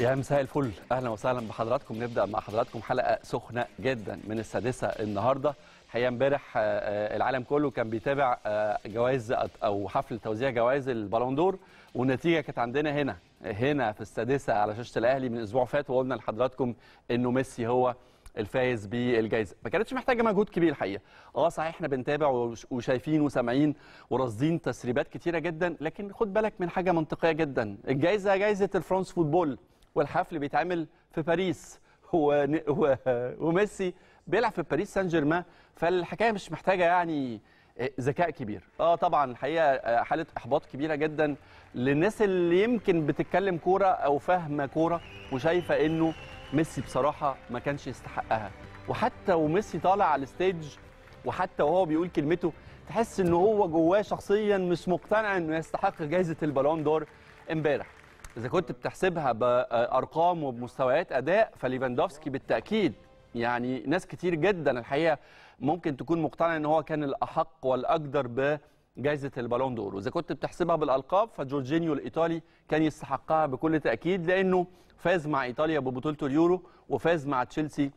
يا مساء الفل اهلا وسهلا بحضراتكم نبدا مع حضراتكم حلقه سخنه جدا من السادسه النهارده الحقيقه امبارح آه، آه، العالم كله كان بيتابع آه، جوائز او حفل توزيع جوائز البالوندور والنتيجه كانت عندنا هنا هنا في السادسه على شاشه الاهلي من اسبوع فات وقلنا لحضراتكم انه ميسي هو الفايز بالجائزه ما كانتش محتاجه مجهود كبير الحقيقه اه صحيح احنا بنتابع وشايفين وسامعين ورصدين تسريبات كتيره جدا لكن خد بالك من حاجه منطقيه جدا الجائزه جائزه الفرنس فوتبول والحفل بيتعمل في باريس و... و... وميسي بيلعب في باريس سان جيرمان فالحكايه مش محتاجه يعني آه، ذكاء كبير اه طبعا الحقيقه آه، حاله احباط كبيره جدا للناس اللي يمكن بتتكلم كوره او فاهمه كوره وشايفه انه ميسي بصراحه ما كانش يستحقها وحتى وميسي طالع على الستيج وحتى وهو بيقول كلمته تحس ان هو جواه شخصيا مش مقتنع انه يستحق جائزه البالون دور امبارح اذا كنت بتحسبها بارقام وبمستويات اداء فليفاندوفسكي بالتاكيد يعني ناس كتير جدا الحقيقه ممكن تكون مقتنعه ان هو كان الاحق والاقدر بجائزه البالون دور واذا كنت بتحسبها بالالقاب فجورجينيو الايطالي كان يستحقها بكل تاكيد لانه فاز مع ايطاليا ببطوله اليورو وفاز مع تشيلسي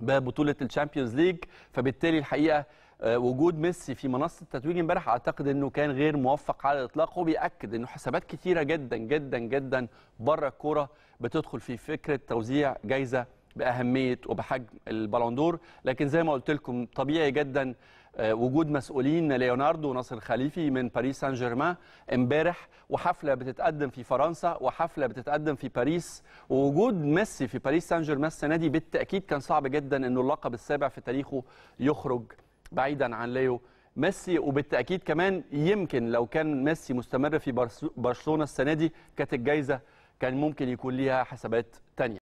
ببطوله الشامبيونز ليج فبالتالي الحقيقه آه، وجود ميسي في منصه التتويج امبارح اعتقد انه كان غير موفق على الاطلاق وبياكد انه حسابات كتيره جدا جدا جدا بره الكوره بتدخل في فكره توزيع جايزه باهميه وبحجم البالوندور لكن زي ما قلت لكم طبيعي جدا آه، وجود مسؤولين ليوناردو وناصر خليفي من باريس سان جيرمان امبارح وحفله بتتقدم في فرنسا وحفله بتتقدم في باريس ووجود ميسي في باريس سان جيرمان السنه دي بالتاكيد كان صعب جدا انه اللقب السابع في تاريخه يخرج بعيدا عن ليو ميسي وبالتاكيد كمان يمكن لو كان ميسي مستمر في برشلونه السنه دي كانت الجايزه كان ممكن يكون ليها حسابات تانية